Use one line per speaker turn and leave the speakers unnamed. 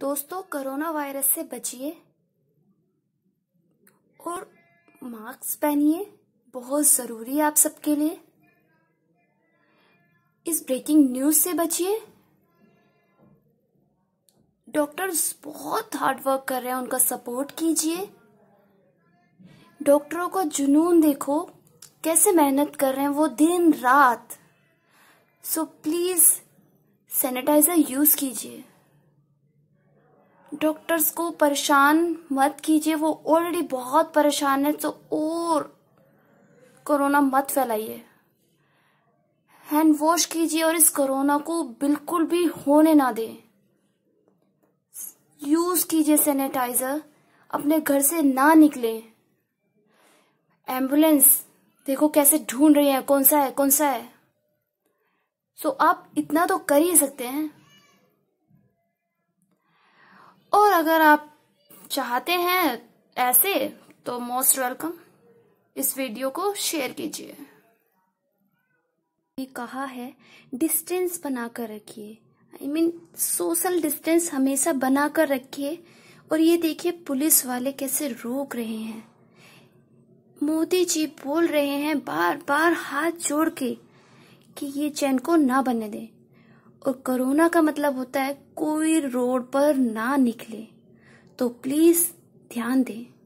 दोस्तों corona virus से बचिए और मास्क पहनिए बहुत ज़रूरी है आप सबके लिए इस ब्रेकिंग न्यूज़ से बचिए डॉक्टर्स बहुत हार्ड वर्क कर रहे हैं उनका सपोर्ट कीजिए डॉक्टरों का जुनून देखो कैसे मेहनत कर रहे हैं वो दिन रात सो प्लीज़ सैनिटाइज़र यूज़ कीजिए डॉक्टर्स को परेशान मत कीजिए वो ऑलरेडी बहुत परेशान है तो और कोरोना मत फैलाइए हैंड वॉश कीजिए और इस कोरोना को बिल्कुल भी होने ना दें यूज कीजिए सैनिटाइजर अपने घर से ना निकले एम्बुलेंस देखो कैसे ढूंढ रही है कौन सा है कौन सा है सो so, आप इतना तो कर ही सकते हैं अगर आप चाहते हैं ऐसे तो मोस्ट वेलकम इस वीडियो को शेयर कीजिए कहा है डिस्टेंस बनाकर रखिए आई मीन सोशल डिस्टेंस हमेशा बनाकर रखिए और ये देखिए पुलिस वाले कैसे रोक रहे हैं मोदी जी बोल रहे हैं बार बार हाथ जोड़ के कि ये चैन को ना बनने दें और कोरोना का मतलब होता है कोई रोड पर ना निकले तो प्लीज ध्यान दें